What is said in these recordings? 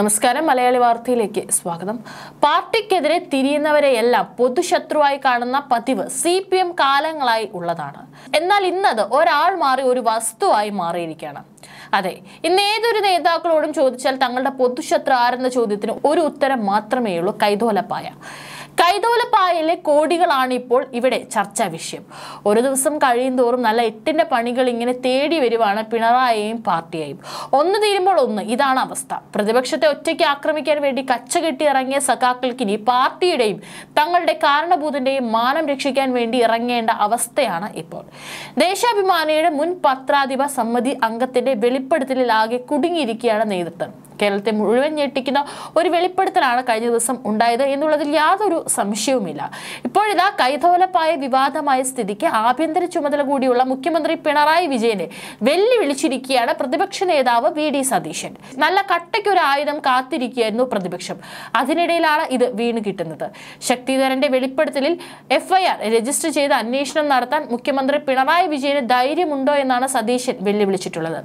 നമസ്കാരം മലയാളി വാർത്തയിലേക്ക് സ്വാഗതം പാർട്ടിക്കെതിരെ തിരിയുന്നവരെയെല്ലാം പൊതുശത്രുവായി കാണുന്ന പതിവ് സി പി എം കാലങ്ങളായി ഉള്ളതാണ് എന്നാൽ ഇന്നത് ഒരാൾ മാറി ഒരു വസ്തുവായി മാറിയിരിക്കുകയാണ് അതെ ഇന്ന് ഏതൊരു നേതാക്കളോടും ചോദിച്ചാൽ തങ്ങളുടെ പൊതുശത്രു ആരെന്ന ചോദ്യത്തിന് ഒരു ഉത്തരം മാത്രമേ ഉള്ളൂ കൈതോലപ്പായ കൈതോലപ്പായയിലെ കോടികളാണ് ഇപ്പോൾ ഇവിടെ ചർച്ചാ വിഷയം ഒരു ദിവസം കഴിയും തോറും നല്ല എട്ടിൻ്റെ പണികൾ ഇങ്ങനെ തേടി വരുവാണ് പിണറായിയും പാർട്ടിയെയും ഒന്ന് തീരുമ്പോൾ ഒന്ന് ഇതാണ് അവസ്ഥ പ്രതിപക്ഷത്തെ ഒറ്റയ്ക്ക് ആക്രമിക്കാൻ വേണ്ടി കച്ച കെട്ടി ഇറങ്ങിയ സഖാക്കൾക്ക് ഇനി പാർട്ടിയുടെയും തങ്ങളുടെ കാരണഭൂതന്റെയും മാനം രക്ഷിക്കാൻ വേണ്ടി ഇറങ്ങേണ്ട അവസ്ഥയാണ് ഇപ്പോൾ ദേശാഭിമാനിയുടെ മുൻ പത്രാധിപ സമ്മതി അംഗത്തിന്റെ വെളിപ്പെടുത്തലിലാകെ കുടുങ്ങിയിരിക്കുകയാണ് നേതൃത്വം കേരളത്തെ മുഴുവൻ ഞെട്ടിക്കുന്ന ഒരു വെളിപ്പെടുത്തലാണ് കഴിഞ്ഞ ദിവസം ഉണ്ടായത് എന്നുള്ളതിൽ യാതൊരു സംശയവുമില്ല ഇപ്പോഴിതാ കൈതോലപ്പായ വിവാദമായ സ്ഥിതിക്ക് ആഭ്യന്തര ചുമതല കൂടിയുള്ള മുഖ്യമന്ത്രി പിണറായി വിജയനെ വെല്ലുവിളിച്ചിരിക്കുകയാണ് പ്രതിപക്ഷ നേതാവ് വി ഡി സതീശൻ നല്ല കട്ടയ്ക്കൊരു ആയുധം കാത്തിരിക്കുകയായിരുന്നു പ്രതിപക്ഷം അതിനിടയിലാണ് ഇത് വീണ് കിട്ടുന്നത് ശക്തിധരന്റെ വെളിപ്പെടുത്തലിൽ എഫ്ഐആർ രജിസ്റ്റർ ചെയ്ത് അന്വേഷണം നടത്താൻ മുഖ്യമന്ത്രി പിണറായി വിജയന് ധൈര്യമുണ്ടോ എന്നാണ് സതീശൻ വെല്ലുവിളിച്ചിട്ടുള്ളത്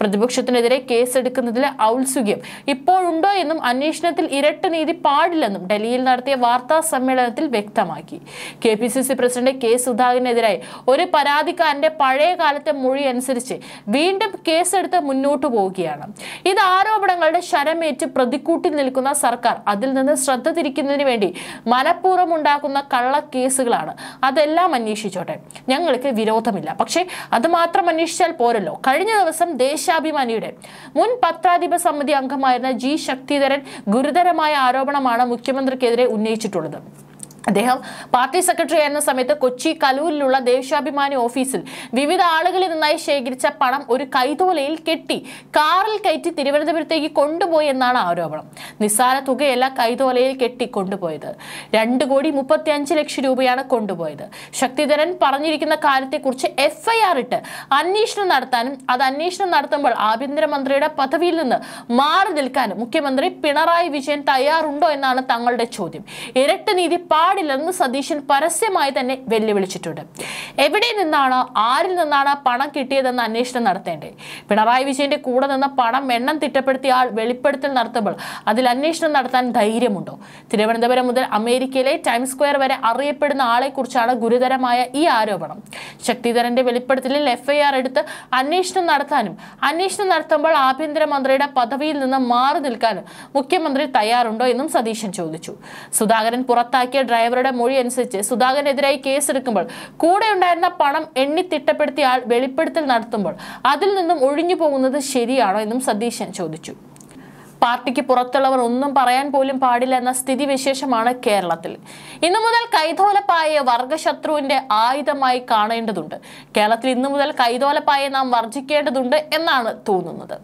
പ്രതിപക്ഷത്തിനെതിരെ കേസെടുക്കുന്നതിലെ ഔത്സുഖ്യം ചോദ്യം ഇപ്പോഴുണ്ടോ എന്നും അന്വേഷണത്തിൽ ഇരട്ട നീതി പാടില്ലെന്നും ഡൽഹിയിൽ നടത്തിയ വാർത്താ സമ്മേളനത്തിൽ വ്യക്തമാക്കി K P C C president K സുധാകരനെതിരായി ഒരു പരാതിക്കാരന്റെ പഴയ കാലത്തെ മൊഴി അനുസരിച്ച് വീണ്ടും കേസെടുത്ത് മുന്നോട്ടു പോവുകയാണ് ഇത് ആരോപണങ്ങളുടെ ശരമേറ്റ് പ്രതിക്കൂട്ടി നിൽക്കുന്ന സർക്കാർ അതിൽ നിന്ന് ശ്രദ്ധ തിരിക്കുന്നതിന് വേണ്ടി മനഃപൂർവ്വം ഉണ്ടാക്കുന്ന കള്ളക്കേസുകളാണ് അതെല്ലാം അന്വേഷിച്ചോട്ടെ ഞങ്ങൾക്ക് വിരോധമില്ല പക്ഷേ അത് മാത്രം അന്വേഷിച്ചാൽ പോരല്ലോ കഴിഞ്ഞ ദിവസം ദേശാഭിമാനിയുടെ മുൻ പത്രാധിപ സമിതി അംഗമായിരുന്ന ജി ശക്തിധരൻ ഗുരുതരമായ ആരോപണമാണ് മുഖ്യമന്ത്രിക്കെതിരെ ഉന്നയിച്ചിട്ടുള്ളത് അദ്ദേഹം പാർട്ടി സെക്രട്ടറി ആയിരുന്ന സമയത്ത് കൊച്ചി കലൂരിലുള്ള ദേശാഭിമാനി ഓഫീസിൽ വിവിധ ആളുകളിൽ നിന്നായി ശേഖരിച്ച പണം ഒരു കൈതോലയിൽ കെട്ടി കാറിൽ കയറ്റി തിരുവനന്തപുരത്തേക്ക് കൊണ്ടുപോയി എന്നാണ് ആരോപണം നിസ്സാര തുകയല്ല കൈതോലയിൽ കെട്ടി കൊണ്ടുപോയത് രണ്ട് കോടി മുപ്പത്തി അഞ്ച് ലക്ഷം രൂപയാണ് കൊണ്ടുപോയത് ശക്തിധരൻ പറഞ്ഞിരിക്കുന്ന കാര്യത്തെക്കുറിച്ച് എഫ്ഐആർ ഇട്ട് അന്വേഷണം നടത്താനും അത് അന്വേഷണം നടത്തുമ്പോൾ ആഭ്യന്തരമന്ത്രിയുടെ പദവിയിൽ നിന്ന് മാറി നിൽക്കാനും മുഖ്യമന്ത്രി പിണറായി വിജയൻ തയ്യാറുണ്ടോ എന്നാണ് തങ്ങളുടെ ചോദ്യം ഇരട്ട നീതി പാടില്ലെന്ന് സതീശൻ പരസ്യമായി തന്നെ വെല്ലുവിളിച്ചിട്ടുണ്ട് എവിടെ നിന്നാണ് ആരിൽ നിന്നാണ് പണം കിട്ടിയതെന്ന് അന്വേഷണം നടത്തേണ്ടത് പിണറായി വിജയന്റെ കൂടെ നിന്ന് പണം എണ്ണം തിട്ടപ്പെടുത്തിയ ആൾ വെളിപ്പെടുത്തൽ നടത്തുമ്പോൾ അതിൽ അന്വേഷണം നടത്താൻ ധൈര്യമുണ്ടോ തിരുവനന്തപുരം മുതൽ അമേരിക്കയിലെ ടൈംസ് സ്ക്വയർ വരെ അറിയപ്പെടുന്ന ആളെക്കുറിച്ചാണ് ഗുരുതരമായ ഈ ആരോപണം ശക്തിധരന്റെ വെളിപ്പെടുത്തലിൽ എഫ്ഐആർ എടുത്ത് അന്വേഷണം നടത്താനും അന്വേഷണം നടത്തുമ്പോൾ ആഭ്യന്തരമന്ത്രിയുടെ പദവിയിൽ നിന്ന് മാറി നിൽക്കാനും മുഖ്യമന്ത്രി തയ്യാറുണ്ടോ എന്നും സതീശൻ ചോദിച്ചു സുധാകരൻ പുറത്താക്കിയ ഡ്രൈവറുടെ മൊഴി അനുസരിച്ച് സുധാകരനെതിരായി കേസെടുക്കുമ്പോൾ കൂടെ ഉണ്ടായിരുന്ന പണം എണ്ണി തിട്ടപ്പെടുത്തിയ ആൾ വെളിപ്പെടുത്തൽ നടത്തുമ്പോൾ അതിൽ നിന്നും ഒഴിഞ്ഞു പോകുന്നത് ശരിയാണോ എന്നും സതീശൻ ചോദിച്ചു പാർട്ടിക്ക് പുറത്തുള്ളവർ ഒന്നും പറയാൻ പോലും പാടില്ല എന്ന സ്ഥിതിവിശേഷമാണ് കേരളത്തിൽ ഇന്നു മുതൽ കൈതോലപ്പായ വർഗശത്രുവിന്റെ ആയുധമായി കാണേണ്ടതുണ്ട് കേരളത്തിൽ ഇന്നു മുതൽ കൈതോലപ്പായെ നാം വർജിക്കേണ്ടതുണ്ട് എന്നാണ് തോന്നുന്നത്